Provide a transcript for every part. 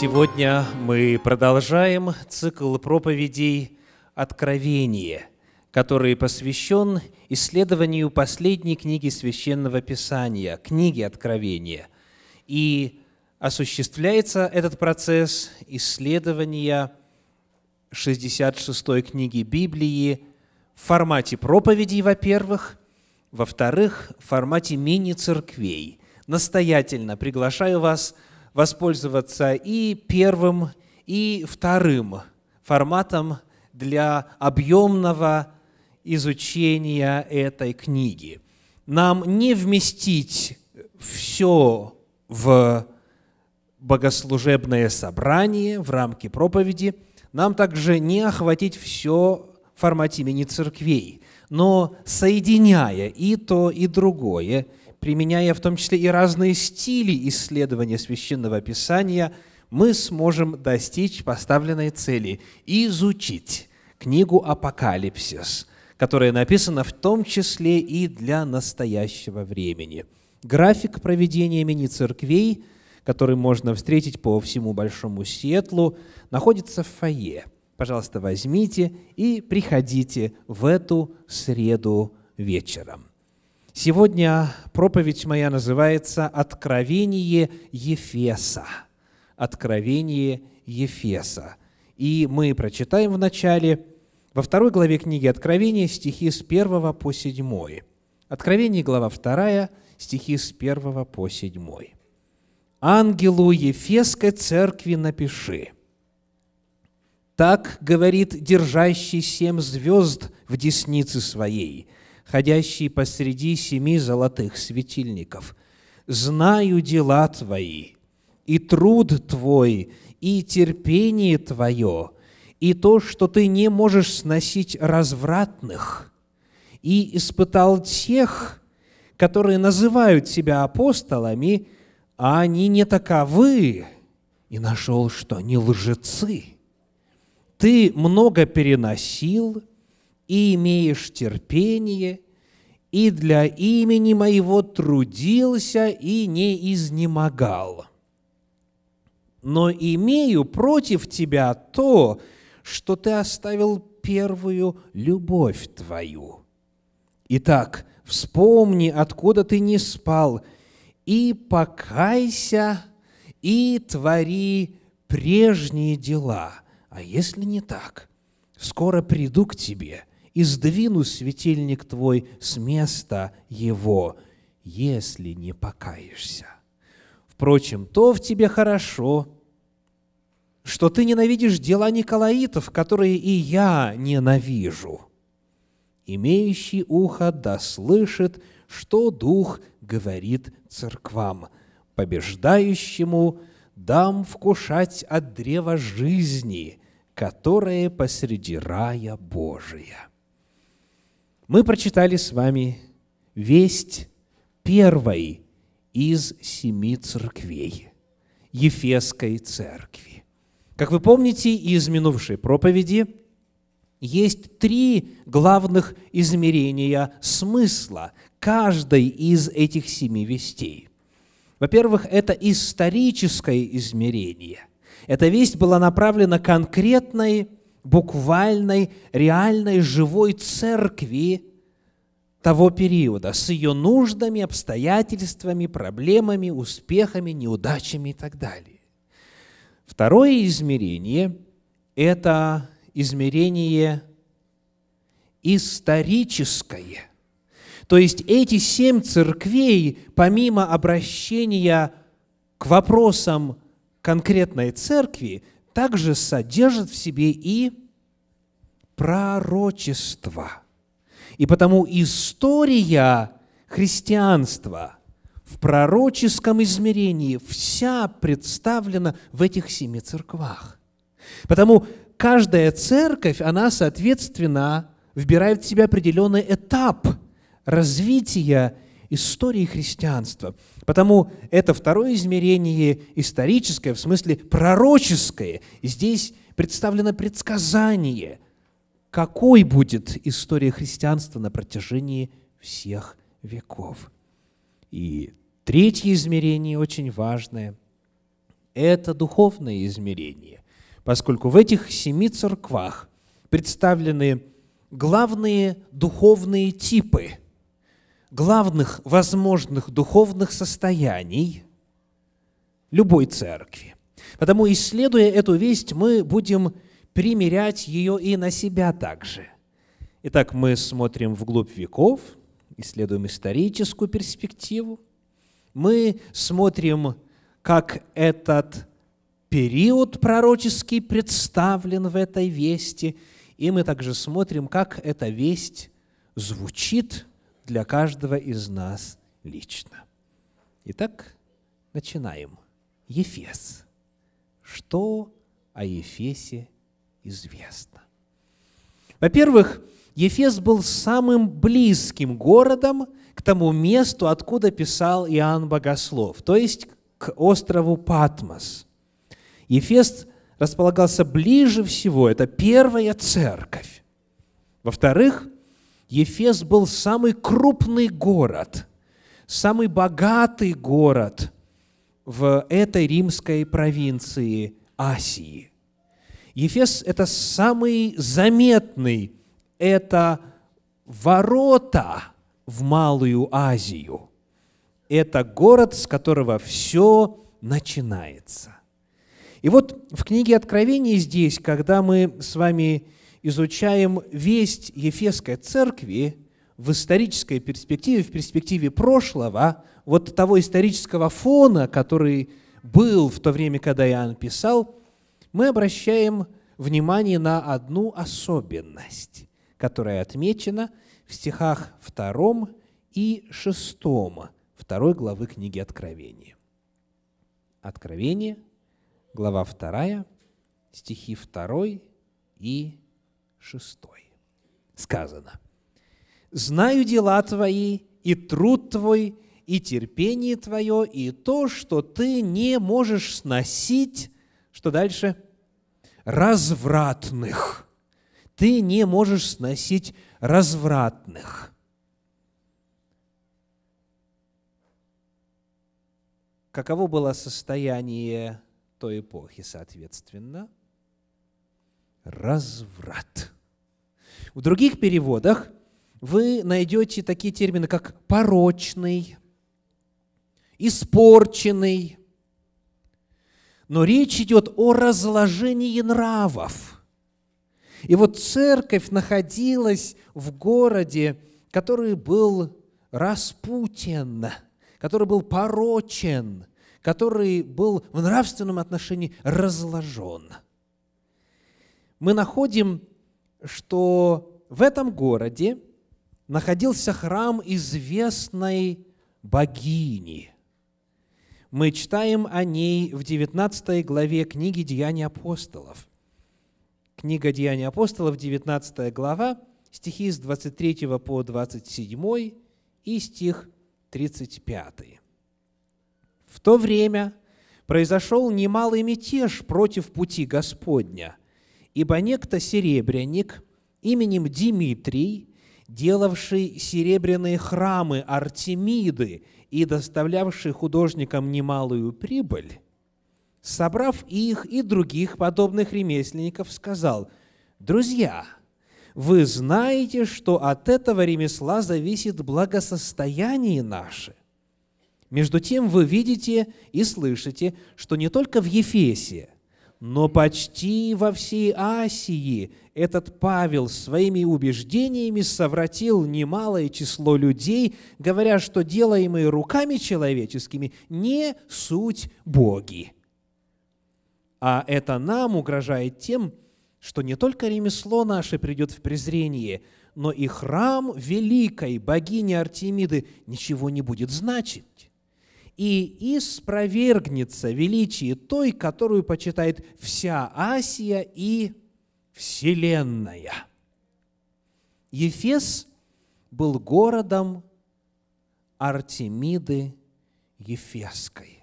Сегодня мы продолжаем цикл проповедей «Откровение», который посвящен исследованию последней книги Священного Писания, книги Откровения. И осуществляется этот процесс исследования 66-й книги Библии в формате проповедей, во-первых, во-вторых, в формате мини-церквей. Настоятельно приглашаю вас – воспользоваться и первым, и вторым форматом для объемного изучения этой книги. Нам не вместить все в богослужебное собрание, в рамки проповеди. Нам также не охватить все в формате мини-церквей, но соединяя и то, и другое, применяя в том числе и разные стили исследования священного писания, мы сможем достичь поставленной цели – и изучить книгу «Апокалипсис», которая написана в том числе и для настоящего времени. График проведения мини-церквей, который можно встретить по всему Большому Сетлу, находится в фойе. Пожалуйста, возьмите и приходите в эту среду вечером. Сегодня проповедь моя называется «Откровение Ефеса». «Откровение Ефеса». И мы прочитаем в начале, во второй главе книги Откровения, стихи с 1 по 7. Откровение, глава 2, стихи с 1 по 7. «Ангелу Ефесской церкви напиши, так говорит держащий семь звезд в деснице своей – ходящий посреди семи золотых светильников. Знаю дела твои, и труд твой, и терпение твое, и то, что ты не можешь сносить развратных, и испытал тех, которые называют себя апостолами, а они не таковы, и нашел, что они лжецы. Ты много переносил и имеешь терпение – и для имени моего трудился и не изнемогал. Но имею против тебя то, что ты оставил первую любовь твою. Итак, вспомни, откуда ты не спал, и покайся, и твори прежние дела. А если не так, скоро приду к тебе – и сдвину светильник твой с места его, если не покаешься. Впрочем, то в тебе хорошо, что ты ненавидишь дела Николаитов, которые и я ненавижу. Имеющий ухо да слышит, что Дух говорит церквам, побеждающему дам вкушать от древа жизни, которое посреди рая Божия. Мы прочитали с вами весть первой из семи церквей, Ефесской церкви. Как вы помните из минувшей проповеди, есть три главных измерения смысла каждой из этих семи вестей. Во-первых, это историческое измерение. Эта весть была направлена конкретной буквальной, реальной, живой церкви того периода с ее нуждами, обстоятельствами, проблемами, успехами, неудачами и так далее. Второе измерение – это измерение историческое. То есть эти семь церквей, помимо обращения к вопросам конкретной церкви, также содержит в себе и пророчество. И потому история христианства в пророческом измерении вся представлена в этих семи церквах. Потому каждая церковь, она, соответственно, вбирает в себя определенный этап развития истории христианства. Потому это второе измерение историческое, в смысле пророческое. Здесь представлено предсказание, какой будет история христианства на протяжении всех веков. И третье измерение, очень важное, это духовное измерение, поскольку в этих семи церквах представлены главные духовные типы – главных возможных духовных состояний любой церкви. Потому, исследуя эту весть, мы будем примерять ее и на себя также. Итак, мы смотрим вглубь веков, исследуем историческую перспективу, мы смотрим, как этот период пророческий представлен в этой вести, и мы также смотрим, как эта весть звучит для каждого из нас лично. Итак, начинаем. Ефес. Что о Ефесе известно? Во-первых, Ефес был самым близким городом к тому месту, откуда писал Иоанн Богослов, то есть к острову Патмос. Ефес располагался ближе всего, это первая церковь. Во-вторых, Ефес был самый крупный город, самый богатый город в этой римской провинции Асии. Ефес – это самый заметный, это ворота в Малую Азию. Это город, с которого все начинается. И вот в книге Откровений здесь, когда мы с вами изучаем весть Ефесской церкви в исторической перспективе, в перспективе прошлого, вот того исторического фона, который был в то время, когда Иоанн писал, мы обращаем внимание на одну особенность, которая отмечена в стихах 2 и 6 второй главы книги Откровения. Откровение, глава 2, стихи 2 и 6 сказано. «Знаю дела твои, и труд твой, и терпение твое, и то, что ты не можешь сносить». Что дальше? «Развратных». Ты не можешь сносить развратных. Каково было состояние той эпохи, соответственно? Разврат. Разврат в других переводах вы найдете такие термины, как порочный, испорченный. Но речь идет о разложении нравов. И вот церковь находилась в городе, который был распутен, который был порочен, который был в нравственном отношении разложен. Мы находим что в этом городе находился храм известной богини. Мы читаем о ней в 19 главе книги «Деяния апостолов». Книга «Деяния апостолов», 19 глава, стихи с 23 по 27 и стих 35. «В то время произошел немалый мятеж против пути Господня – Ибо некто серебряник именем Димитрий, делавший серебряные храмы Артемиды и доставлявший художникам немалую прибыль, собрав их и других подобных ремесленников, сказал, «Друзья, вы знаете, что от этого ремесла зависит благосостояние наше. Между тем вы видите и слышите, что не только в Ефесе – но почти во всей Асии этот Павел своими убеждениями совратил немалое число людей, говоря, что делаемые руками человеческими не суть боги. А это нам угрожает тем, что не только ремесло наше придет в презрение, но и храм великой богини Артемиды ничего не будет значить и испровергнется величие той, которую почитает вся Асия и Вселенная. Ефес был городом Артемиды Ефесской.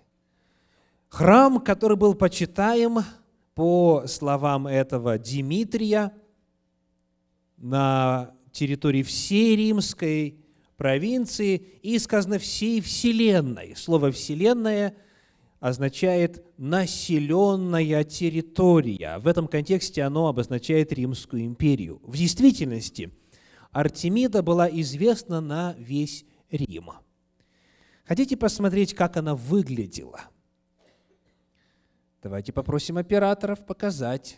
Храм, который был почитаем, по словам этого Димитрия, на территории всей Римской провинции, и сказано «всей вселенной». Слово «вселенная» означает «населенная территория». В этом контексте оно обозначает Римскую империю. В действительности Артемида была известна на весь Рим. Хотите посмотреть, как она выглядела? Давайте попросим операторов показать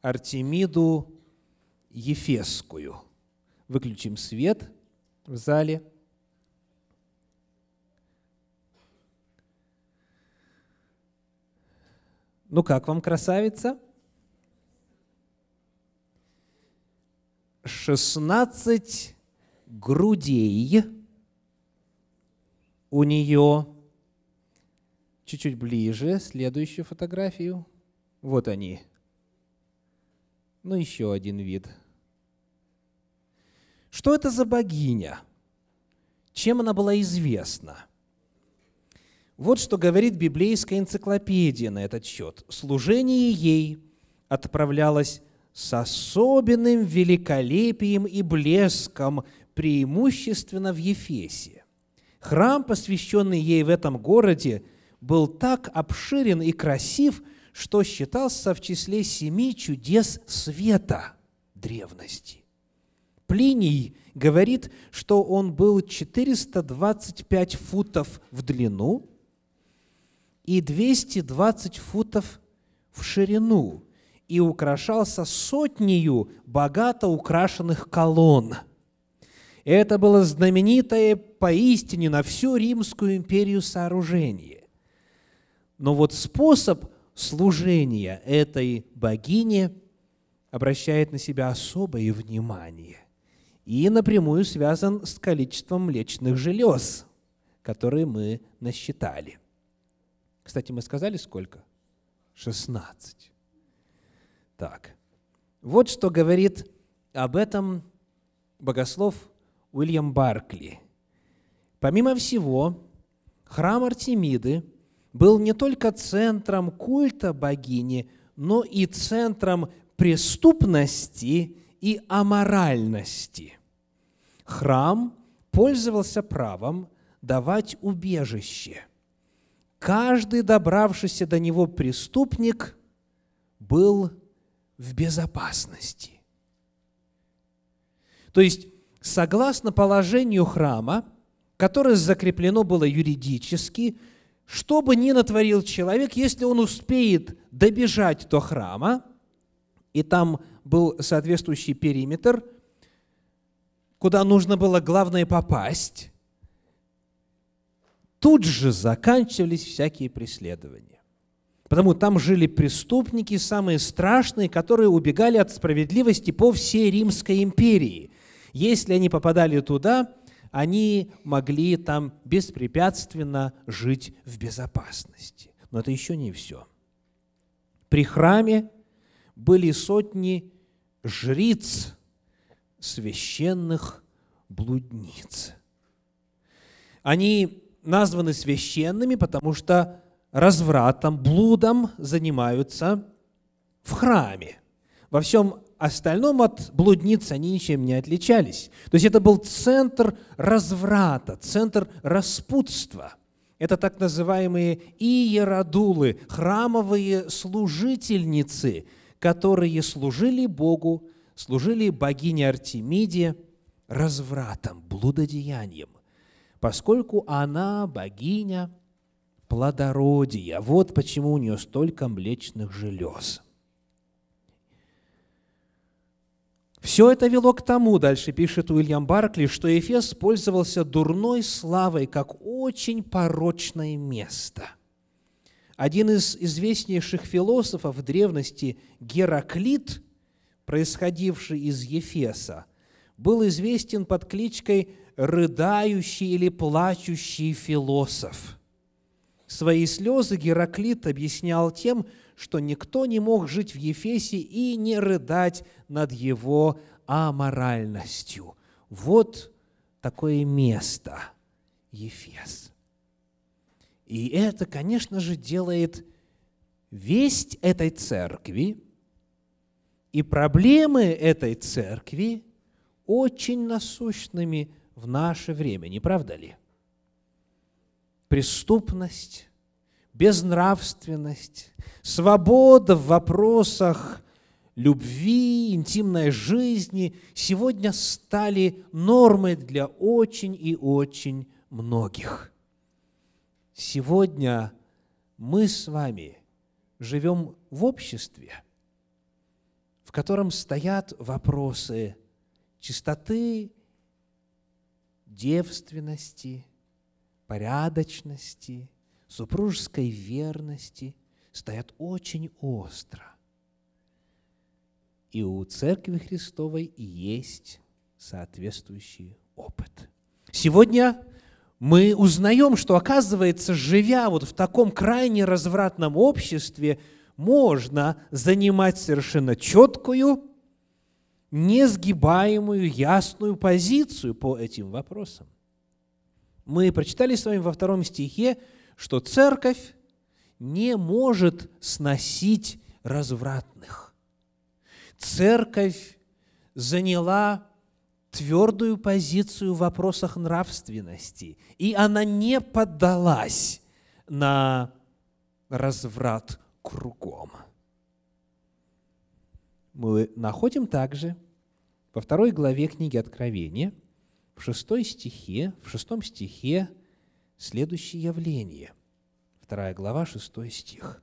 Артемиду Ефесскую. Выключим свет – в зале. Ну как вам, красавица? 16 грудей у нее. Чуть-чуть ближе, следующую фотографию. Вот они. Ну, еще один вид – что это за богиня? Чем она была известна? Вот что говорит библейская энциклопедия на этот счет. Служение ей отправлялось с особенным великолепием и блеском, преимущественно в Ефесе. Храм, посвященный ей в этом городе, был так обширен и красив, что считался в числе семи чудес света древности. Плиний говорит, что он был 425 футов в длину и 220 футов в ширину, и украшался сотнею богато украшенных колонн. Это было знаменитое поистине на всю Римскую империю сооружение. Но вот способ служения этой богине обращает на себя особое внимание – и напрямую связан с количеством млечных желез, которые мы насчитали. Кстати, мы сказали сколько? 16. Так. Вот что говорит об этом богослов Уильям Баркли. Помимо всего, храм Артемиды был не только центром культа богини, но и центром преступности и аморальности – храм пользовался правом давать убежище. Каждый добравшийся до него преступник был в безопасности. То есть, согласно положению храма, которое закреплено было юридически, что бы ни натворил человек, если он успеет добежать до храма, и там был соответствующий периметр – куда нужно было главное попасть, тут же заканчивались всякие преследования. Потому там жили преступники, самые страшные, которые убегали от справедливости по всей Римской империи. Если они попадали туда, они могли там беспрепятственно жить в безопасности. Но это еще не все. При храме были сотни жриц, священных блудниц. Они названы священными, потому что развратом, блудом занимаются в храме. Во всем остальном от блудниц они ничем не отличались. То есть это был центр разврата, центр распутства. Это так называемые иеродулы, храмовые служительницы, которые служили Богу служили богине Артемиде развратом, блудодеянием, поскольку она богиня плодородия. Вот почему у нее столько млечных желез. Все это вело к тому, дальше пишет Уильям Баркли, что Эфес пользовался дурной славой как очень порочное место. Один из известнейших философов древности Гераклит – происходивший из Ефеса, был известен под кличкой «рыдающий» или «плачущий философ». Свои слезы Гераклит объяснял тем, что никто не мог жить в Ефесе и не рыдать над его аморальностью. Вот такое место – Ефес. И это, конечно же, делает весть этой церкви – и проблемы этой церкви очень насущными в наше время, не правда ли? Преступность, безнравственность, свобода в вопросах любви, интимной жизни сегодня стали нормой для очень и очень многих. Сегодня мы с вами живем в обществе – в котором стоят вопросы чистоты, девственности, порядочности, супружеской верности, стоят очень остро. И у Церкви Христовой есть соответствующий опыт. Сегодня мы узнаем, что, оказывается, живя вот в таком крайне развратном обществе, можно занимать совершенно четкую, несгибаемую, ясную позицию по этим вопросам. Мы прочитали с вами во втором стихе, что церковь не может сносить развратных. Церковь заняла твердую позицию в вопросах нравственности, и она не поддалась на разврат кругом. Мы находим также во второй главе книги Откровения, в шестой стихе, в шестом стихе следующее явление. Вторая глава, шестой стих.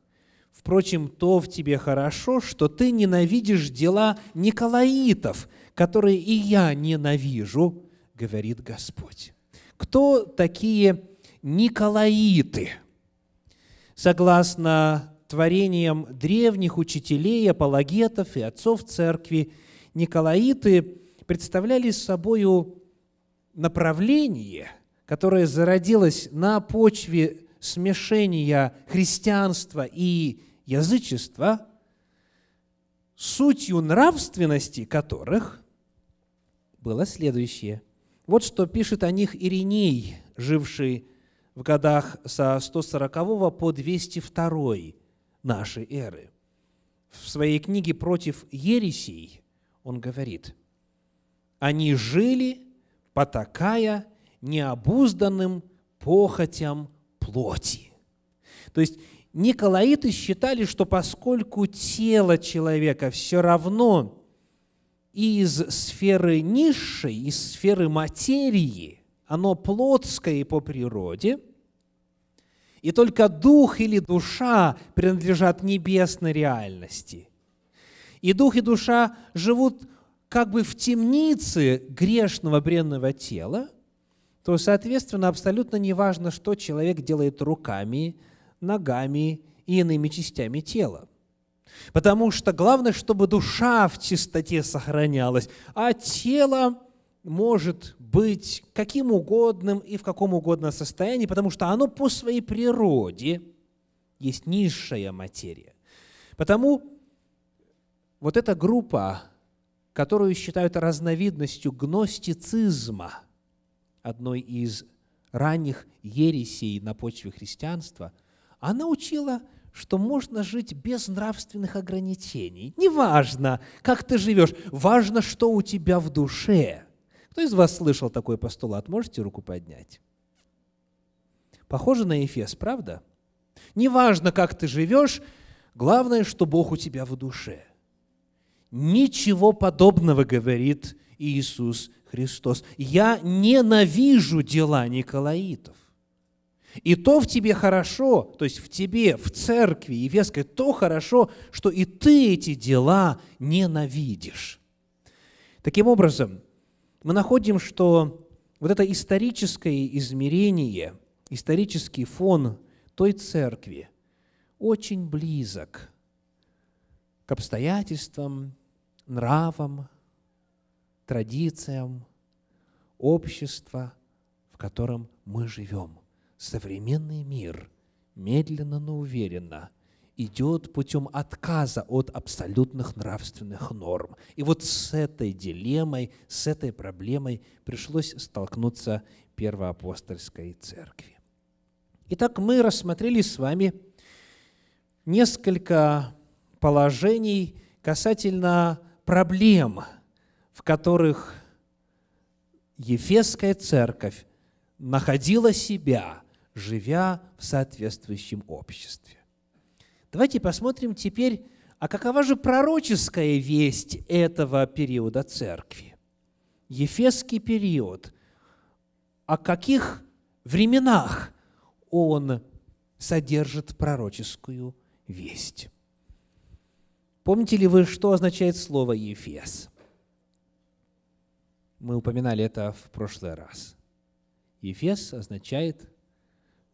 «Впрочем, то в тебе хорошо, что ты ненавидишь дела Николаитов, которые и я ненавижу, говорит Господь». Кто такие Николаиты? Согласно творением древних учителей, апологетов и отцов церкви, Николаиты представляли собой направление, которое зародилось на почве смешения христианства и язычества, сутью нравственности которых было следующее. Вот что пишет о них Ириней, живший в годах со 140 по 202 нашей эры. В своей книге «Против ересей» он говорит, «Они жили, потакая необузданным похотям плоти». То есть Николаиты считали, что поскольку тело человека все равно из сферы низшей, из сферы материи, оно плотское по природе – и только дух или душа принадлежат небесной реальности. И дух и душа живут как бы в темнице грешного бренного тела, то, соответственно, абсолютно не важно, что человек делает руками, ногами и иными частями тела. Потому что главное, чтобы душа в чистоте сохранялась, а тело может быть каким угодным и в каком угодно состоянии, потому что оно по своей природе есть низшая материя. Потому вот эта группа, которую считают разновидностью гностицизма, одной из ранних ересей на почве христианства, она учила, что можно жить без нравственных ограничений. Неважно, как ты живешь, важно, что у тебя в душе – кто из вас слышал такой постулат? Можете руку поднять? Похоже на Эфес, правда? Неважно, как ты живешь, главное, что Бог у тебя в душе. Ничего подобного, говорит Иисус Христос. Я ненавижу дела Николаитов. И то в тебе хорошо, то есть в тебе, в церкви, и то хорошо, что и ты эти дела ненавидишь. Таким образом, мы находим, что вот это историческое измерение, исторический фон той церкви очень близок к обстоятельствам, нравам, традициям общества, в котором мы живем. Современный мир медленно, но уверенно идет путем отказа от абсолютных нравственных норм. И вот с этой дилеммой, с этой проблемой пришлось столкнуться первоапостольской церкви. Итак, мы рассмотрели с вами несколько положений касательно проблем, в которых Ефесская церковь находила себя, живя в соответствующем обществе. Давайте посмотрим теперь, а какова же пророческая весть этого периода церкви? Ефесский период. О каких временах он содержит пророческую весть? Помните ли вы, что означает слово «Ефес»? Мы упоминали это в прошлый раз. «Ефес» означает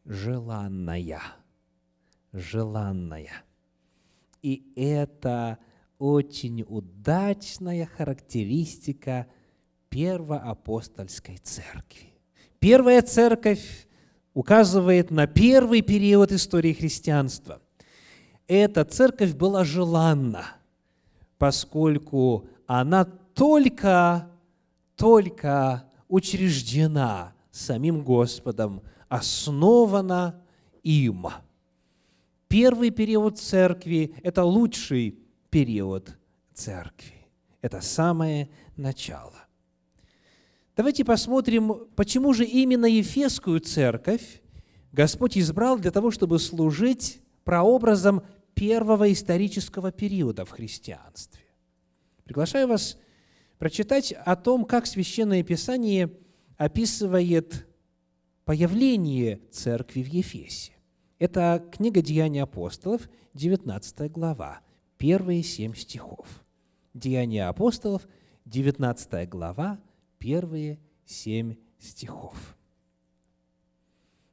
«желанная» желанная. И это очень удачная характеристика первоапостольской церкви. Первая церковь указывает на первый период истории христианства. Эта церковь была желанна, поскольку она только, только учреждена самим Господом, основана им – Первый период церкви – это лучший период церкви. Это самое начало. Давайте посмотрим, почему же именно Ефесскую церковь Господь избрал для того, чтобы служить прообразом первого исторического периода в христианстве. Приглашаю вас прочитать о том, как Священное Писание описывает появление церкви в Ефесе. Это книга «Деяния апостолов», 19 глава, первые семь стихов. «Деяния апостолов», 19 глава, первые семь стихов.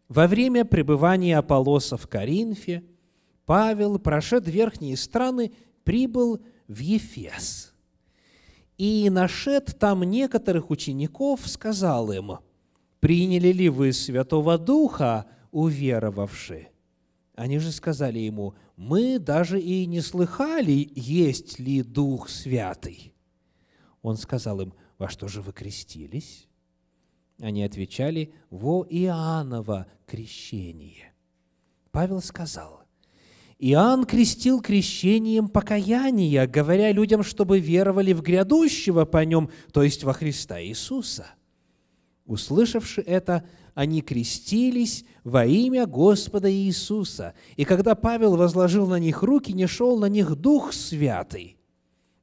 Во время пребывания Аполлоса в Коринфе Павел, прошед верхние страны, прибыл в Ефес. И, нашед там некоторых учеников, сказал им, «Приняли ли вы Святого Духа, уверовавши?» Они же сказали ему, мы даже и не слыхали, есть ли Дух Святый. Он сказал им, во что же вы крестились? Они отвечали, во Иоанново крещение. Павел сказал, Иоанн крестил крещением покаяния, говоря людям, чтобы веровали в грядущего по нем, то есть во Христа Иисуса. Услышавши это, они крестились во имя Господа Иисуса. И когда Павел возложил на них руки, не шел на них Дух Святый.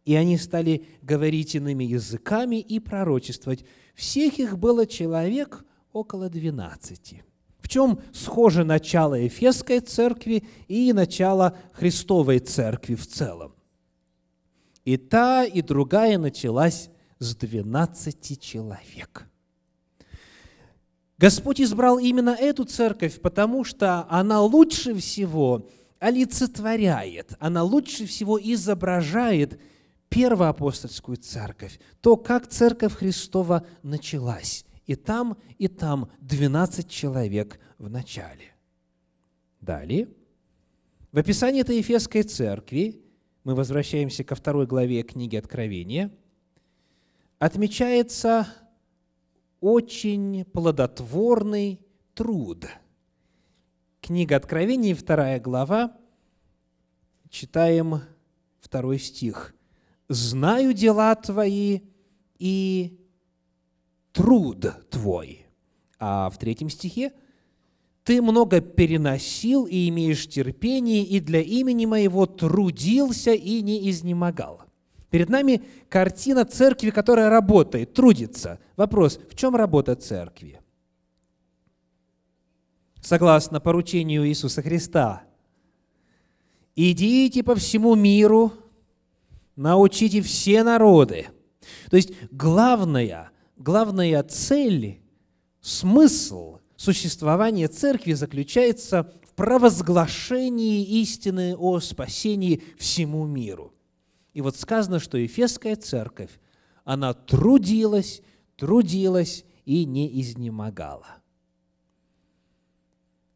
И они стали говорить иными языками и пророчествовать. Всех их было человек около двенадцати. В чем схоже начало Эфесской церкви и начало Христовой церкви в целом? И та, и другая началась с двенадцати человек – Господь избрал именно эту церковь, потому что она лучше всего олицетворяет, она лучше всего изображает первоапостольскую церковь, то, как церковь Христова началась. И там, и там 12 человек в начале. Далее. В описании этой Ефесской церкви, мы возвращаемся ко второй главе книги Откровения, отмечается очень плодотворный труд. Книга Откровений, вторая глава, читаем второй стих. «Знаю дела твои и труд твой». А в третьем стихе «Ты много переносил и имеешь терпение, и для имени моего трудился и не изнемогал». Перед нами картина церкви, которая работает, трудится. Вопрос, в чем работа церкви? Согласно поручению Иисуса Христа, идите по всему миру, научите все народы. То есть главная, главная цель, смысл существования церкви заключается в провозглашении истины о спасении всему миру. И вот сказано, что Ефесская церковь, она трудилась, трудилась и не изнемогала.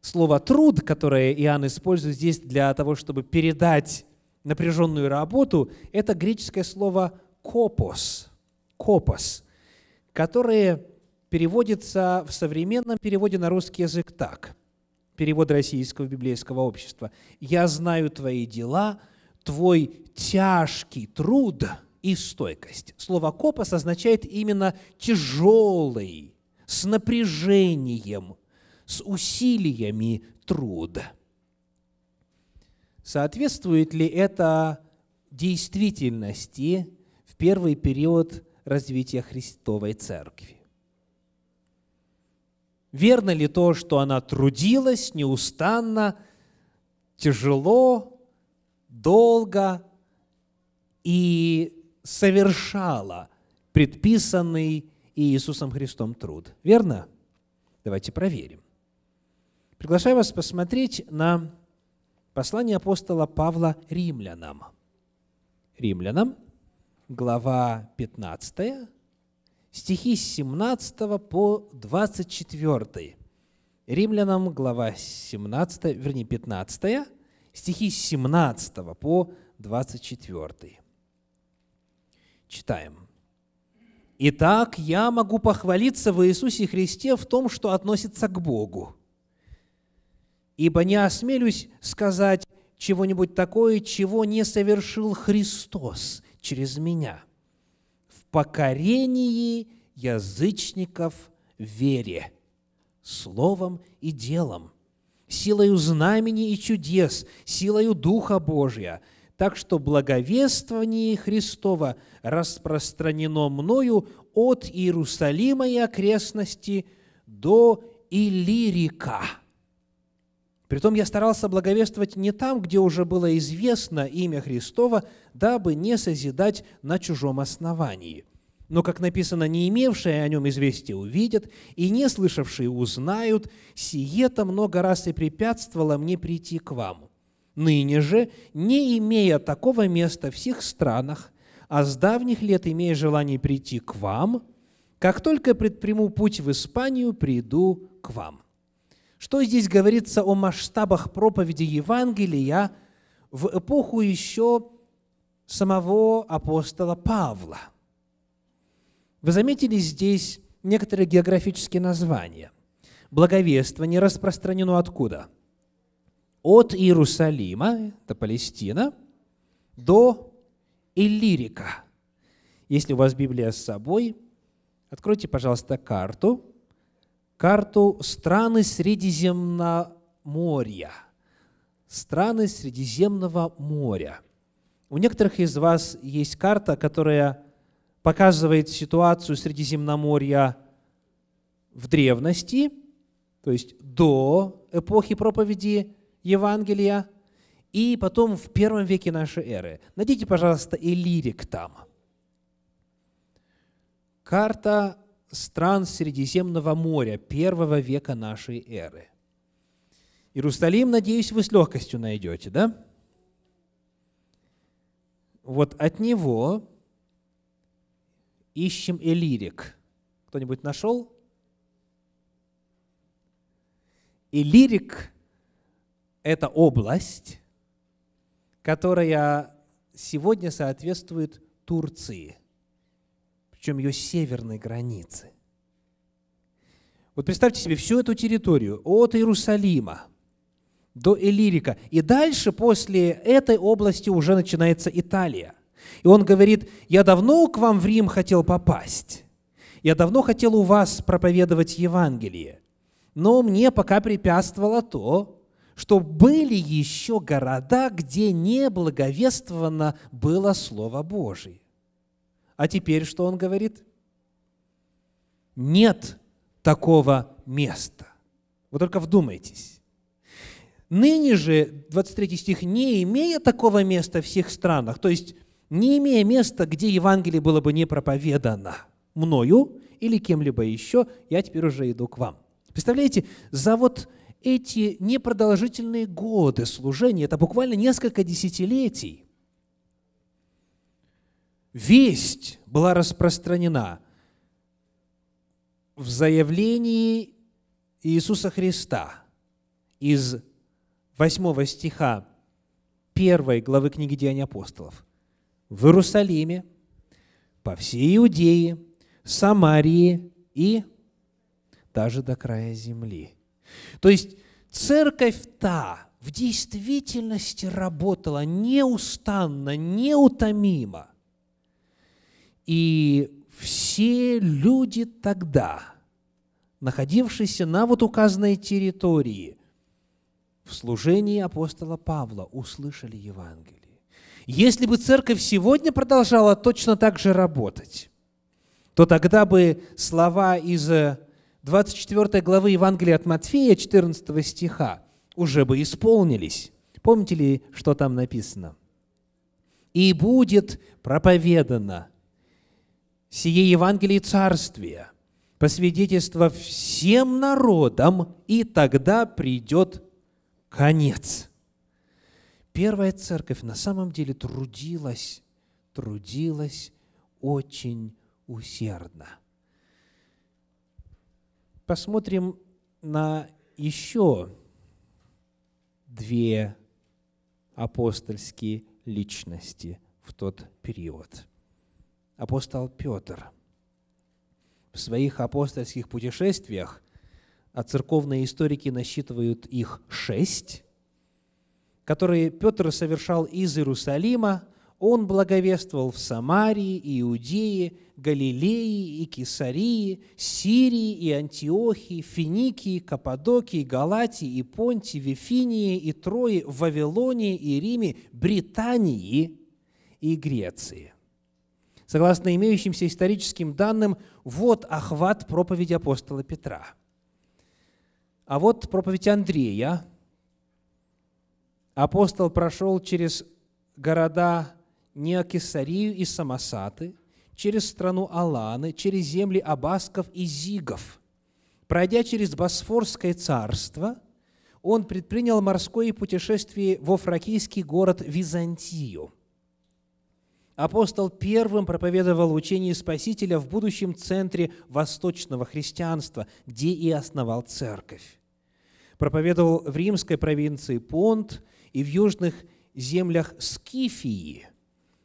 Слово «труд», которое Иоанн использует здесь для того, чтобы передать напряженную работу, это греческое слово «копос», «копос», которое переводится в современном переводе на русский язык так, перевод Российского библейского общества. «Я знаю твои дела, твой тяжкий труд и стойкость. Слово «копос» означает именно тяжелый, с напряжением, с усилиями труд. Соответствует ли это действительности в первый период развития Христовой Церкви? Верно ли то, что она трудилась неустанно, тяжело, долго и совершала предписанный Иисусом Христом труд. Верно? Давайте проверим. Приглашаю вас посмотреть на послание апостола Павла римлянам. Римлянам, глава 15, стихи с 17 по 24. Римлянам, глава 17, вернее, 15, стихи с 17 по 24. Читаем. «Итак, я могу похвалиться в Иисусе Христе в том, что относится к Богу, ибо не осмелюсь сказать чего-нибудь такое, чего не совершил Христос через меня. В покорении язычников вере, словом и делом, силою знамений и чудес, силою Духа Божия, так что благовествование Христова распространено мною от Иерусалима и окрестности до Иллирика». Притом я старался благовествовать не там, где уже было известно имя Христово, дабы не созидать на чужом основании но, как написано, не имевшие о нем известия увидят, и не слышавшие узнают, сие-то много раз и препятствовало мне прийти к вам. Ныне же, не имея такого места в всех странах, а с давних лет имея желание прийти к вам, как только предприму путь в Испанию, приду к вам». Что здесь говорится о масштабах проповеди Евангелия в эпоху еще самого апостола Павла – вы заметили здесь некоторые географические названия. Благовествование распространено откуда? От Иерусалима, это Палестина, до Иллирика. Если у вас Библия с собой, откройте, пожалуйста, карту. Карту страны Средиземноморья. Страны Средиземного моря. У некоторых из вас есть карта, которая показывает ситуацию Средиземноморья в древности, то есть до эпохи проповеди Евангелия, и потом в первом веке нашей эры. Найдите, пожалуйста, Элирик там. Карта стран Средиземного моря первого века нашей эры. Иерусалим, надеюсь, вы с легкостью найдете, да? Вот от него Ищем элирик. Кто-нибудь нашел? Элирик – это область, которая сегодня соответствует Турции, причем ее северной границе. Вот представьте себе всю эту территорию от Иерусалима до Элирика. И дальше после этой области уже начинается Италия – и он говорит, я давно к вам в Рим хотел попасть, я давно хотел у вас проповедовать Евангелие, но мне пока препятствовало то, что были еще города, где не благовествовано было Слово Божие. А теперь что он говорит? Нет такого места. Вы только вдумайтесь. Ныне же, 23 стих, не имея такого места в всех странах, то есть не имея места, где Евангелие было бы не проповедано мною или кем-либо еще, я теперь уже иду к вам. Представляете, за вот эти непродолжительные годы служения, это буквально несколько десятилетий, весть была распространена в заявлении Иисуса Христа из 8 стиха 1 главы книги Деяний апостолов – в Иерусалиме, по всей Иудее, Самарии и даже до края земли. То есть церковь та в действительности работала неустанно, неутомимо. И все люди тогда, находившиеся на вот указанной территории, в служении апостола Павла услышали Евангелие. Если бы церковь сегодня продолжала точно так же работать, то тогда бы слова из 24 э, главы Евангелия от Матфея, 14 стиха, уже бы исполнились. Помните ли, что там написано? «И будет проповедано сие Евангелие Царствия по свидетельству всем народам, и тогда придет конец» первая церковь на самом деле трудилась, трудилась очень усердно. Посмотрим на еще две апостольские личности в тот период. Апостол Петр в своих апостольских путешествиях, а церковные историки насчитывают их шесть, которые Петр совершал из Иерусалима, он благовествовал в Самарии, Иудее, Галилее и Кесарии, Сирии и Антиохии, Финикии, Каппадокии, Галатии и Понтии, Вифинии и Трое, Вавилонии и Риме, Британии и Греции. Согласно имеющимся историческим данным, вот охват проповеди апостола Петра. А вот проповедь Андрея – апостол прошел через города Неокесарию и Самосаты, через страну Аланы, через земли Абасков и Зигов. Пройдя через Босфорское царство, он предпринял морское путешествие во фракийский город Византию. Апостол первым проповедовал учение Спасителя в будущем центре восточного христианства, где и основал церковь. Проповедовал в римской провинции Понт, и в южных землях Скифии,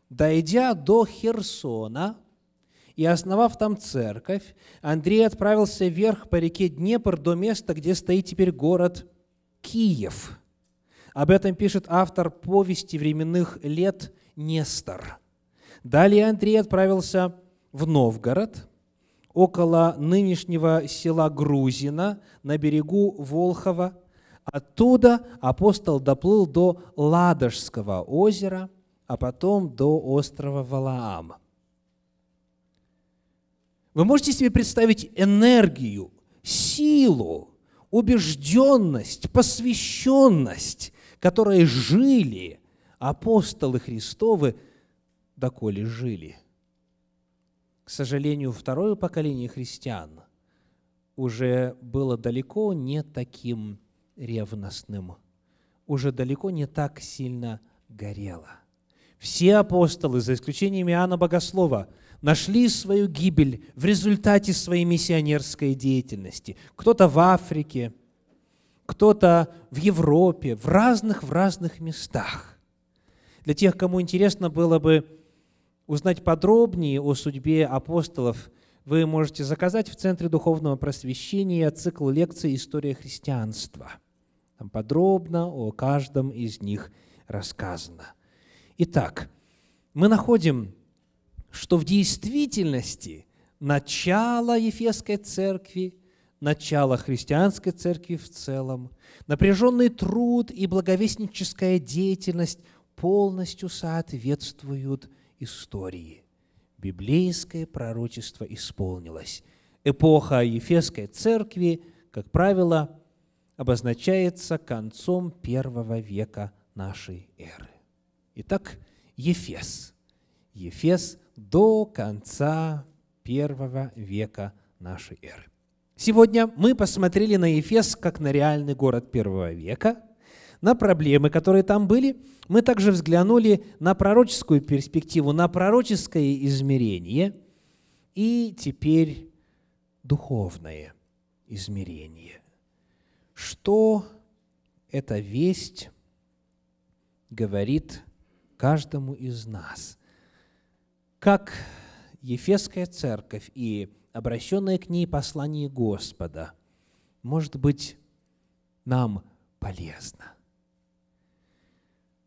дойдя до Херсона и основав там церковь, Андрей отправился вверх по реке Днепр до места, где стоит теперь город Киев. Об этом пишет автор повести временных лет Нестор. Далее Андрей отправился в Новгород – около нынешнего села Грузина на берегу Волхова Оттуда апостол доплыл до Ладожского озера, а потом до острова Валаам. Вы можете себе представить энергию, силу, убежденность, посвященность, которые жили апостолы Христовы, доколе жили. К сожалению, второе поколение христиан уже было далеко не таким ревностным, уже далеко не так сильно горело. Все апостолы, за исключением Иоанна Богослова, нашли свою гибель в результате своей миссионерской деятельности. Кто-то в Африке, кто-то в Европе, в разных, в разных местах. Для тех, кому интересно было бы узнать подробнее о судьбе апостолов, вы можете заказать в Центре Духовного Просвещения цикл лекций «История христианства». Там подробно о каждом из них рассказано. Итак, мы находим, что в действительности начало Ефесской церкви, начало христианской церкви в целом, напряженный труд и благовестническая деятельность полностью соответствуют истории. Библейское пророчество исполнилось. Эпоха Ефесской церкви, как правило, обозначается концом первого века нашей эры. Итак, Ефес. Ефес до конца первого века нашей эры. Сегодня мы посмотрели на Ефес как на реальный город первого века, на проблемы, которые там были. Мы также взглянули на пророческую перспективу, на пророческое измерение и теперь духовное измерение что эта весть говорит каждому из нас. Как Ефесская церковь и обращенное к ней послание Господа может быть нам полезно.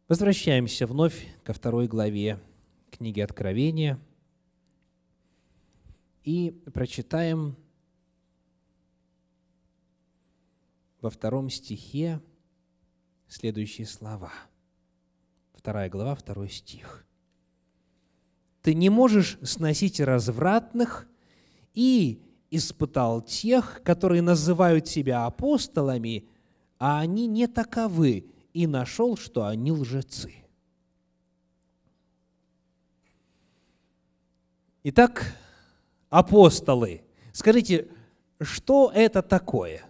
Возвращаемся вновь ко второй главе книги Откровения и прочитаем во втором стихе следующие слова. Вторая глава, второй стих. «Ты не можешь сносить развратных и испытал тех, которые называют себя апостолами, а они не таковы, и нашел, что они лжецы». Итак, апостолы. Скажите, что это такое –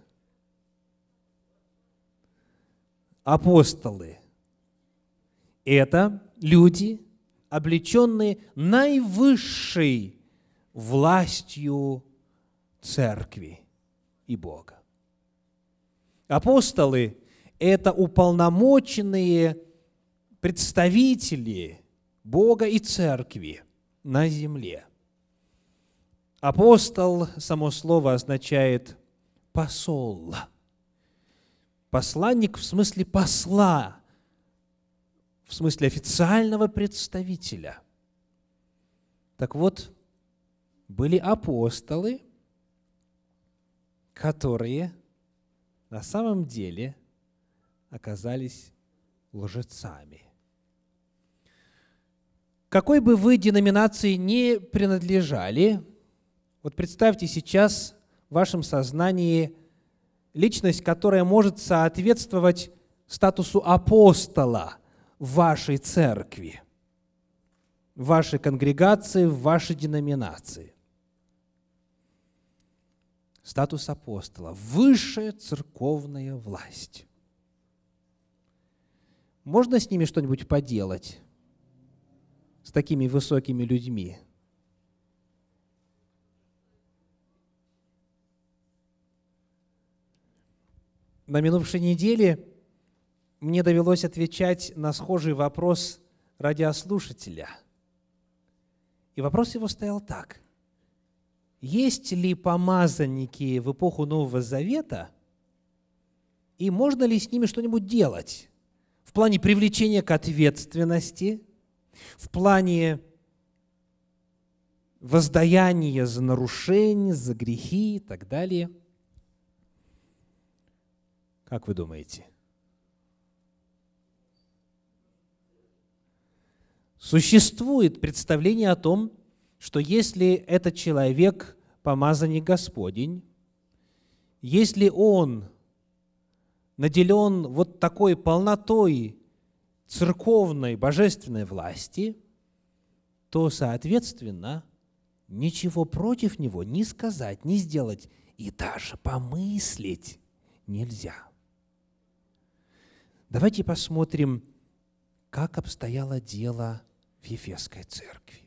апостолы – это люди, облеченные наивысшей властью церкви и Бога. Апостолы – это уполномоченные представители Бога и церкви на земле. Апостол, само слово означает посол – Посланник в смысле посла, в смысле официального представителя. Так вот, были апостолы, которые на самом деле оказались лжецами. Какой бы вы деноминации ни принадлежали, вот представьте сейчас в вашем сознании – личность, которая может соответствовать статусу апостола в вашей церкви, в вашей конгрегации, в вашей деноминации. Статус апостола – высшая церковная власть. Можно с ними что-нибудь поделать, с такими высокими людьми – На минувшей неделе мне довелось отвечать на схожий вопрос радиослушателя. И вопрос его стоял так. Есть ли помазанники в эпоху Нового Завета, и можно ли с ними что-нибудь делать в плане привлечения к ответственности, в плане воздаяния за нарушения, за грехи и так далее – как вы думаете? Существует представление о том, что если этот человек помазанный Господень, если он наделен вот такой полнотой церковной божественной власти, то, соответственно, ничего против него ни сказать, ни сделать и даже помыслить нельзя – Давайте посмотрим, как обстояло дело в Ефесской церкви.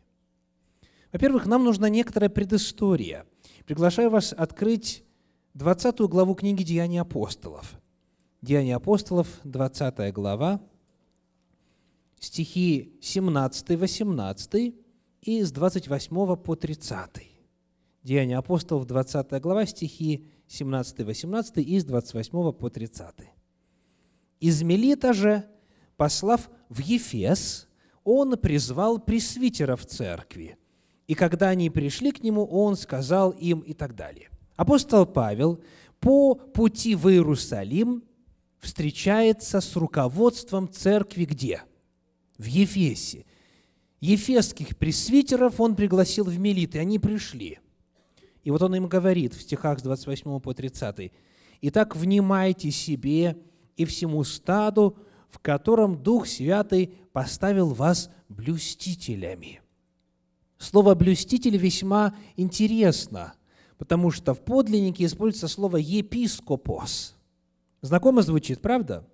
Во-первых, нам нужна некоторая предыстория. Приглашаю вас открыть 20 главу книги «Деяния апостолов». «Деяния апостолов», 20 глава, стихи 17-18 и с 28 по 30. Деяния апостолов, 20 глава, стихи 17-18 и с 28 по 30. Из Мелита же, послав в Ефес, он призвал пресвитеров церкви. И когда они пришли к нему, он сказал им и так далее. Апостол Павел по пути в Иерусалим встречается с руководством церкви где? В Ефесе. Ефесских пресвитеров он пригласил в Мелит, и они пришли. И вот он им говорит в стихах с 28 по 30. «Итак, внимайте себе, и всему стаду, в котором Дух Святый поставил вас блюстителями». Слово «блюститель» весьма интересно, потому что в подлиннике используется слово «епископос». Знакомо звучит, правда?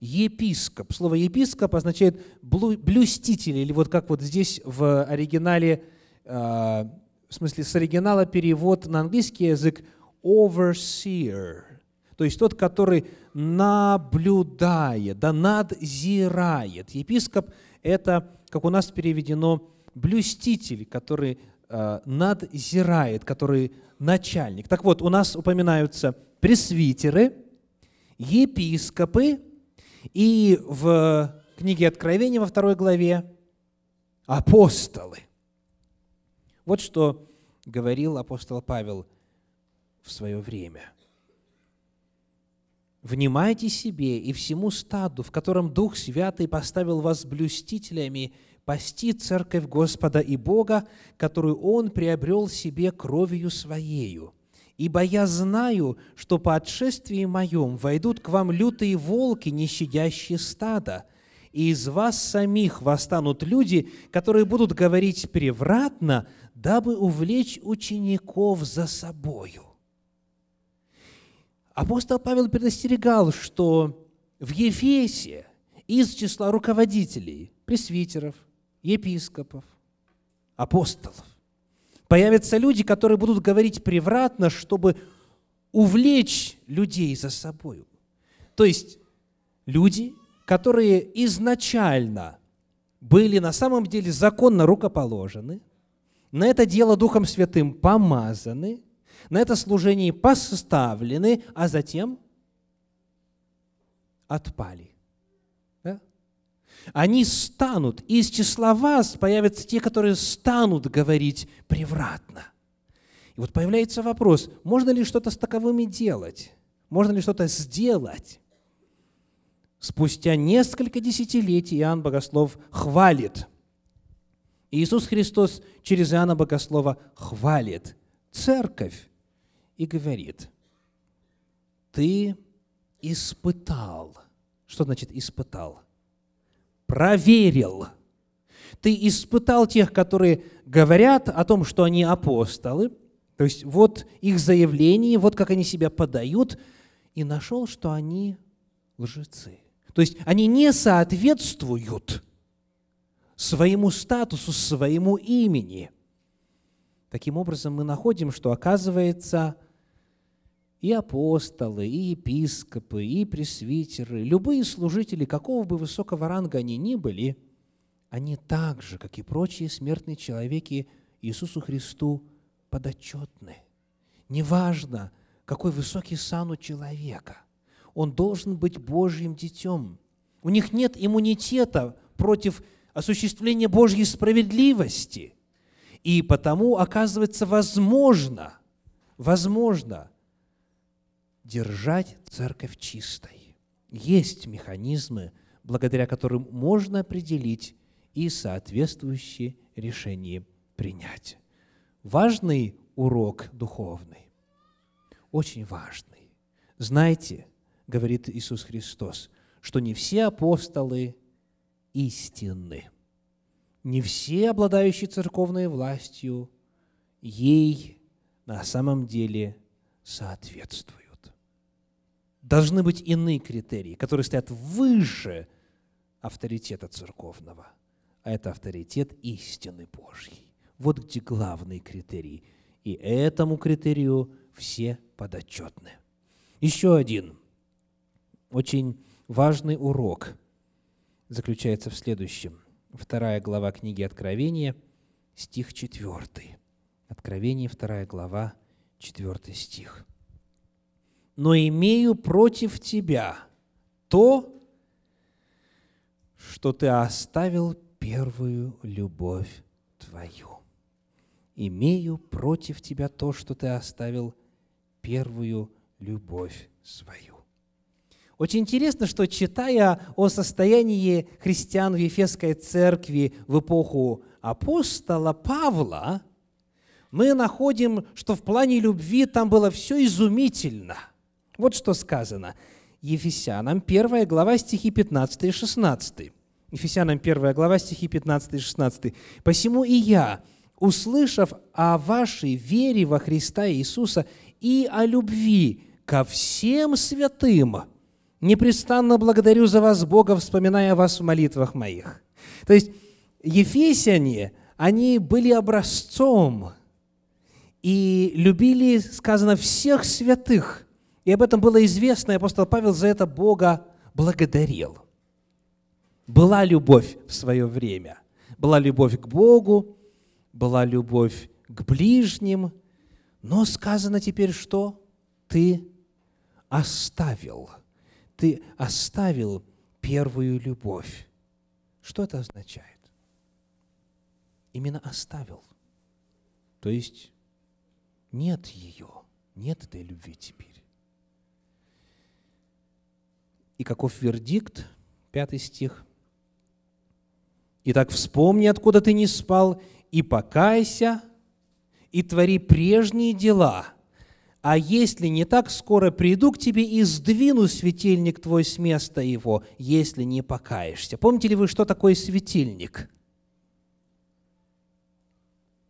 Епископ. Слово «епископ» означает «блюститель», или вот как вот здесь в оригинале, э, в смысле с оригинала перевод на английский язык «overseer», то есть тот, который наблюдает, да надзирает. Епископ – это, как у нас переведено, блюститель, который э, надзирает, который начальник. Так вот, у нас упоминаются пресвитеры, епископы, и в книге Откровения во второй главе апостолы. Вот что говорил апостол Павел в свое время. Внимайте себе и всему стаду, в котором Дух Святый поставил вас блюстителями, пасти церковь Господа и Бога, которую Он приобрел себе кровью Своею. Ибо я знаю, что по отшествии моем войдут к вам лютые волки, не щадящие стада, и из вас самих восстанут люди, которые будут говорить превратно, дабы увлечь учеников за собою. Апостол Павел предостерегал, что в Ефесе из числа руководителей, пресвитеров, епископов, апостолов появятся люди, которые будут говорить превратно, чтобы увлечь людей за собою. То есть люди, которые изначально были на самом деле законно рукоположены, на это дело Духом Святым помазаны – на это служение поставлены, а затем отпали. Да? Они станут, и из числа вас появятся те, которые станут говорить превратно. И вот появляется вопрос, можно ли что-то с таковыми делать? Можно ли что-то сделать? Спустя несколько десятилетий Иоанн Богослов хвалит. Иисус Христос через Иоанна Богослова хвалит церковь и говорит, ты испытал. Что значит испытал? Проверил. Ты испытал тех, которые говорят о том, что они апостолы, то есть вот их заявление, вот как они себя подают, и нашел, что они лжецы. То есть они не соответствуют своему статусу, своему имени. Таким образом, мы находим, что, оказывается, и апостолы, и епископы, и пресвитеры, любые служители, какого бы высокого ранга они ни были, они так же, как и прочие смертные человеки, Иисусу Христу подотчетны. Неважно, какой высокий сан у человека, он должен быть Божьим детем. У них нет иммунитета против осуществления Божьей справедливости. И потому, оказывается, возможно, возможно – держать церковь чистой. Есть механизмы, благодаря которым можно определить и соответствующие решения принять. Важный урок духовный, очень важный. Знаете, говорит Иисус Христос, что не все апостолы истинны, не все обладающие церковной властью ей на самом деле соответствуют должны быть иные критерии, которые стоят выше авторитета церковного, а это авторитет истины Божьей. Вот где главный критерий. И этому критерию все подотчетны. Еще один очень важный урок заключается в следующем. Вторая глава книги Откровения, стих четвертый. Откровение, вторая глава, четвертый стих но имею против тебя то, что ты оставил первую любовь твою. Имею против тебя то, что ты оставил первую любовь свою. Очень интересно, что читая о состоянии христиан в Ефесской церкви в эпоху апостола Павла, мы находим, что в плане любви там было все изумительно – вот что сказано. Ефесянам 1 глава стихи 15 и 16. Ефесянам 1 глава стихи 15 и 16. «Посему и я, услышав о вашей вере во Христа Иисуса и о любви ко всем святым, непрестанно благодарю за вас Бога, вспоминая вас в молитвах моих». То есть ефесяне, они были образцом и любили, сказано, всех святых – и об этом было известно, и апостол Павел за это Бога благодарил. Была любовь в свое время. Была любовь к Богу, была любовь к ближним, но сказано теперь, что ты оставил. Ты оставил первую любовь. Что это означает? Именно оставил. То есть нет ее, нет этой любви теперь. И каков вердикт? Пятый стих. Итак, вспомни, откуда ты не спал, и покайся, и твори прежние дела. А если не так, скоро приду к тебе и сдвину светильник твой с места его, если не покаешься. Помните ли вы, что такое светильник?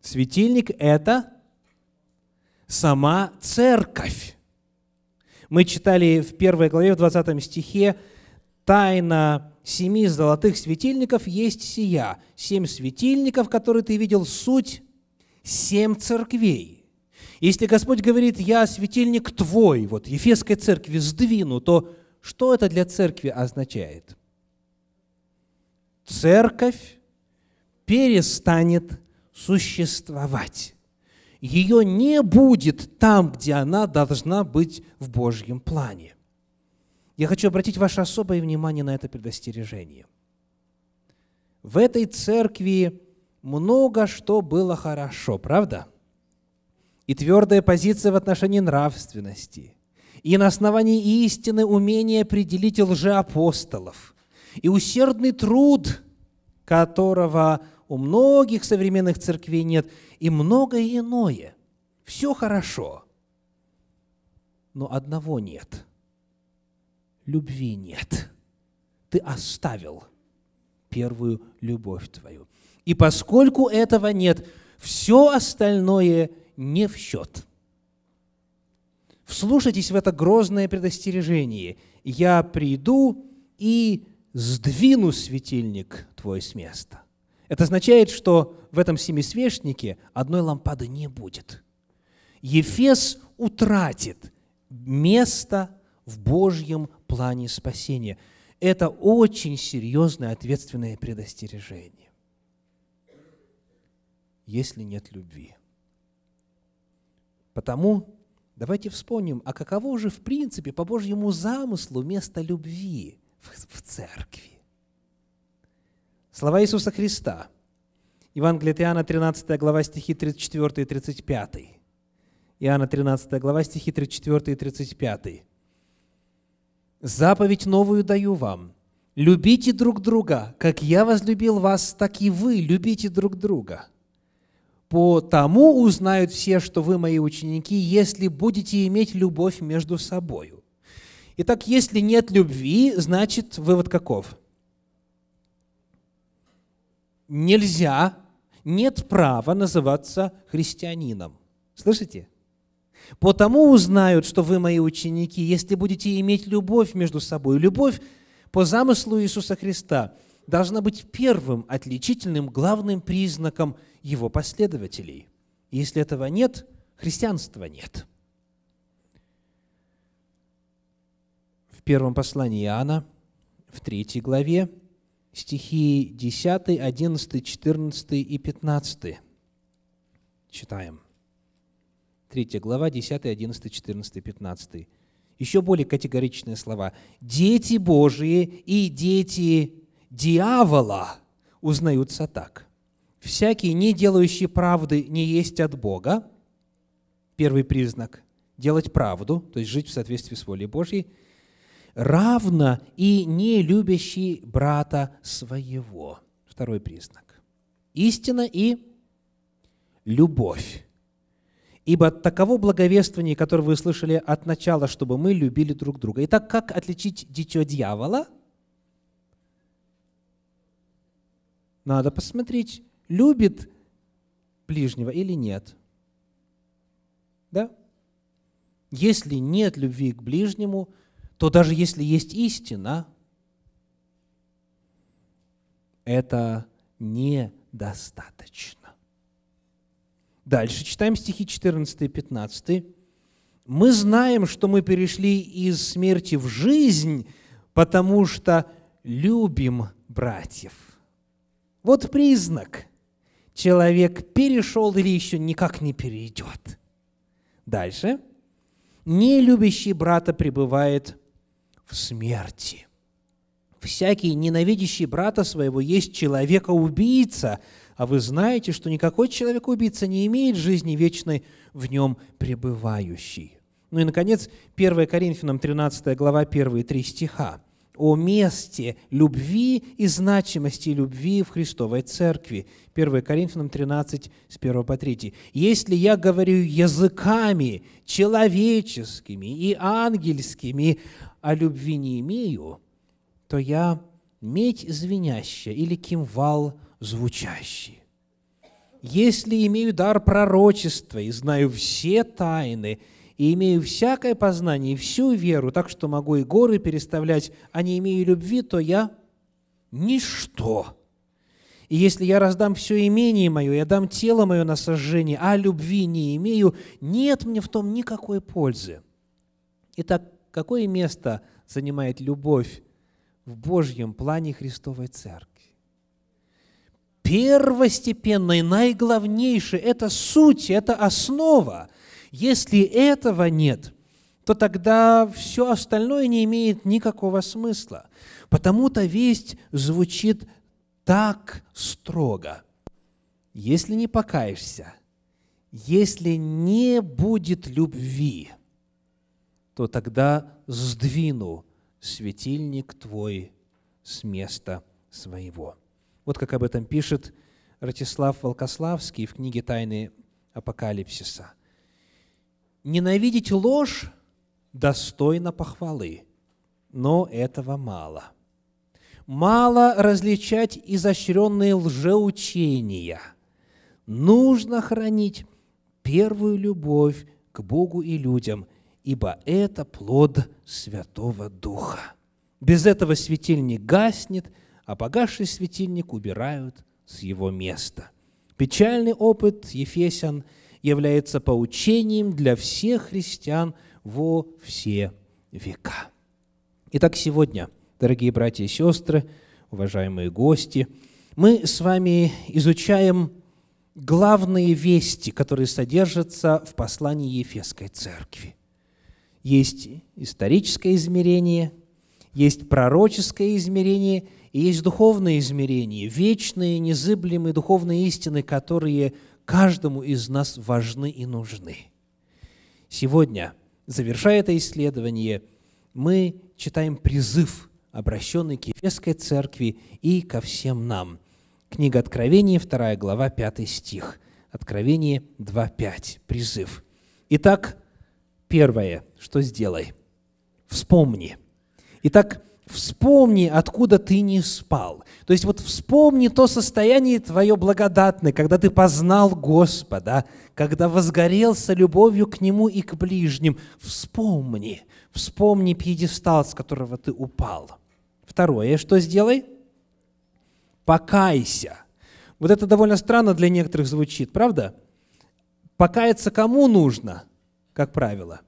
Светильник – это сама церковь. Мы читали в первой главе, в 20 стихе, «Тайна семи золотых светильников есть сия. Семь светильников, которые ты видел, суть семь церквей». Если Господь говорит, я светильник твой, вот Ефесской церкви сдвину, то что это для церкви означает? Церковь перестанет существовать ее не будет там, где она должна быть в Божьем плане. Я хочу обратить ваше особое внимание на это предостережение. В этой церкви много что было хорошо, правда? И твердая позиция в отношении нравственности, и на основании истины умение определить лжеапостолов, и усердный труд, которого у многих современных церквей нет, и многое иное. Все хорошо, но одного нет. Любви нет. Ты оставил первую любовь твою. И поскольку этого нет, все остальное не в счет. Вслушайтесь в это грозное предостережение. Я приду и сдвину светильник твой с места. Это означает, что в этом семисвешнике одной лампады не будет. Ефес утратит место в Божьем плане спасения. Это очень серьезное ответственное предостережение. Если нет любви. Потому давайте вспомним, а каково же в принципе по Божьему замыслу место любви в, в церкви? Слова Иисуса Христа. Евангелие Иоанна, 13 глава, стихи 34 и 35. Иоанна 13 глава, стихи 34 и 35. «Заповедь новую даю вам. Любите друг друга, как я возлюбил вас, так и вы любите друг друга. По тому узнают все, что вы мои ученики, если будете иметь любовь между собою». Итак, если нет любви, значит, вывод каков – нельзя, нет права называться христианином. Слышите? Потому узнают, что вы мои ученики, если будете иметь любовь между собой. Любовь по замыслу Иисуса Христа должна быть первым отличительным, главным признаком его последователей. И если этого нет, христианства нет. В первом послании Иоанна, в третьей главе, стихи 10, 11, 14 и 15. Читаем. 3 глава, 10, 11, 14, 15. Еще более категоричные слова. «Дети Божии и дети дьявола узнаются так. Всякий, не делающий правды, не есть от Бога». Первый признак – делать правду, то есть жить в соответствии с волей Божьей – равно и не любящий брата своего. Второй признак. Истина и любовь. Ибо таково благовествование, которое вы слышали от начала, чтобы мы любили друг друга. Итак, как отличить дитё дьявола? Надо посмотреть, любит ближнего или нет. Да? Если нет любви к ближнему – то даже если есть истина, это недостаточно. Дальше читаем стихи 14 и 15. Мы знаем, что мы перешли из смерти в жизнь, потому что любим братьев. Вот признак. Человек перешел или еще никак не перейдет. Дальше. Не любящий брата пребывает смерти. Всякий, ненавидящий брата своего, есть человека-убийца, а вы знаете, что никакой человек-убийца не имеет жизни вечной в нем пребывающей. Ну и, наконец, 1 Коринфянам 13 глава, 1 3 стиха о месте любви и значимости любви в Христовой Церкви. 1 Коринфянам 13, с 1 по 3. «Если я говорю языками человеческими и ангельскими, а любви не имею, то я медь звенящая или кимвал звучащий. Если имею дар пророчества и знаю все тайны, и имею всякое познание, всю веру, так что могу и горы переставлять, а не имею любви, то я ничто. И если я раздам все имение мое, я дам тело мое на сожжение, а любви не имею, нет мне в том никакой пользы. Итак, какое место занимает любовь в Божьем плане Христовой Церкви? Первостепенной, наиглавнейшей – это суть, это основа. Если этого нет, то тогда все остальное не имеет никакого смысла. Потому-то весть звучит так строго. Если не покаешься, если не будет любви – то тогда сдвину светильник твой с места своего». Вот как об этом пишет Ратислав Волкославский в книге «Тайны апокалипсиса». «Ненавидеть ложь достойно похвалы, но этого мало. Мало различать изощренные лжеучения. Нужно хранить первую любовь к Богу и людям, ибо это плод Святого Духа. Без этого светильник гаснет, а погасший светильник убирают с его места. Печальный опыт Ефесян является поучением для всех христиан во все века. Итак, сегодня, дорогие братья и сестры, уважаемые гости, мы с вами изучаем главные вести, которые содержатся в послании Ефесской церкви. Есть историческое измерение, есть пророческое измерение, и есть духовное измерение, вечные, незыблемые духовные истины, которые каждому из нас важны и нужны. Сегодня, завершая это исследование, мы читаем призыв, обращенный к Ефесской церкви и ко всем нам. Книга Откровения, 2 глава, 5 стих. Откровение 2.5. Призыв. Итак, первое, что сделай? Вспомни. Итак, вспомни, откуда ты не спал. То есть вот вспомни то состояние твое благодатное, когда ты познал Господа, когда возгорелся любовью к Нему и к ближним. Вспомни, вспомни пьедестал, с которого ты упал. Второе, что сделай? Покайся. Вот это довольно странно для некоторых звучит, правда? Покаяться кому нужно? как правило.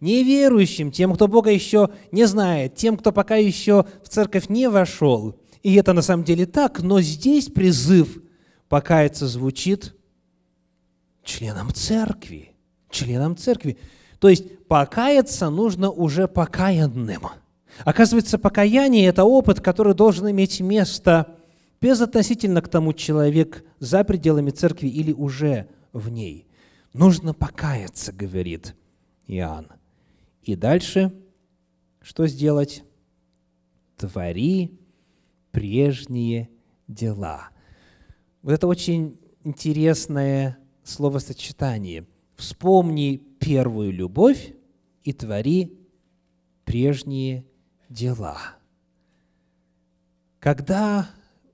Неверующим, тем, кто Бога еще не знает, тем, кто пока еще в церковь не вошел, и это на самом деле так, но здесь призыв покаяться звучит членам церкви. Членам церкви. То есть покаяться нужно уже покаянным. Оказывается, покаяние – это опыт, который должен иметь место безотносительно к тому, человек за пределами церкви или уже в ней – Нужно покаяться, говорит Иоанн. И дальше что сделать? Твори прежние дела. Вот это очень интересное словосочетание. Вспомни первую любовь и твори прежние дела. Когда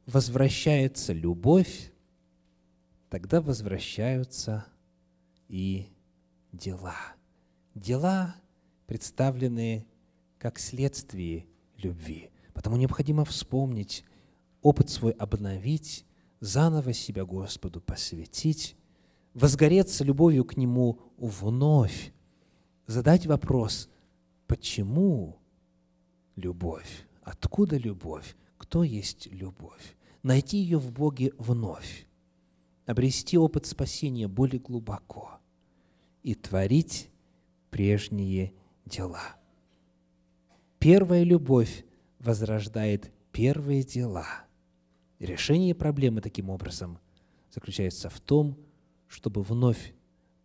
возвращается любовь, тогда возвращаются и дела. Дела представлены как следствие любви. Потому необходимо вспомнить, опыт свой обновить, заново себя Господу посвятить, возгореться любовью к Нему вновь, задать вопрос, почему любовь, откуда любовь, кто есть любовь, найти ее в Боге вновь, обрести опыт спасения более глубоко – и творить прежние дела. Первая любовь возрождает первые дела. Решение проблемы таким образом заключается в том, чтобы вновь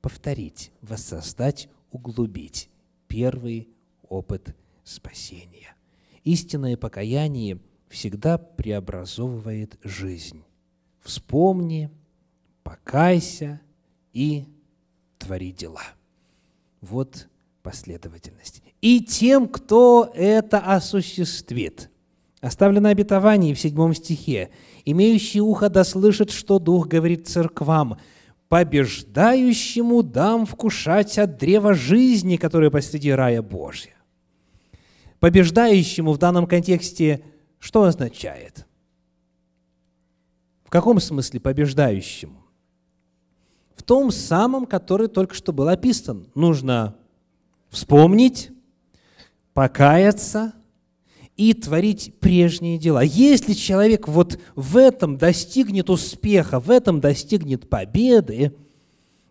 повторить, воссоздать, углубить первый опыт спасения. Истинное покаяние всегда преобразовывает жизнь. Вспомни, покайся и твори дела». Вот последовательность. «И тем, кто это осуществит». Оставлено обетование в седьмом стихе. «Имеющий ухо да слышит, что Дух говорит церквам, побеждающему дам вкушать от древа жизни, которое посреди рая Божия. Побеждающему в данном контексте что означает? В каком смысле побеждающему? том самом, который только что был описан. Нужно вспомнить, покаяться и творить прежние дела. Если человек вот в этом достигнет успеха, в этом достигнет победы,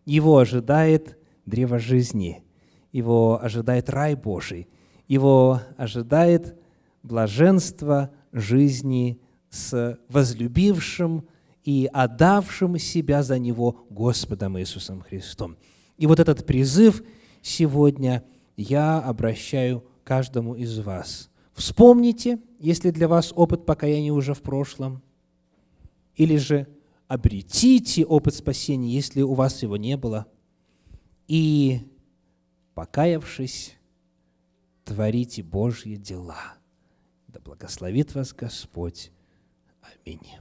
его ожидает древо жизни, его ожидает рай Божий, его ожидает блаженство жизни с возлюбившим и отдавшим себя за Него Господом Иисусом Христом. И вот этот призыв сегодня я обращаю каждому из вас. Вспомните, если для вас опыт покаяния уже в прошлом, или же обретите опыт спасения, если у вас его не было, и, покаявшись, творите Божьи дела. Да благословит вас Господь. Аминь.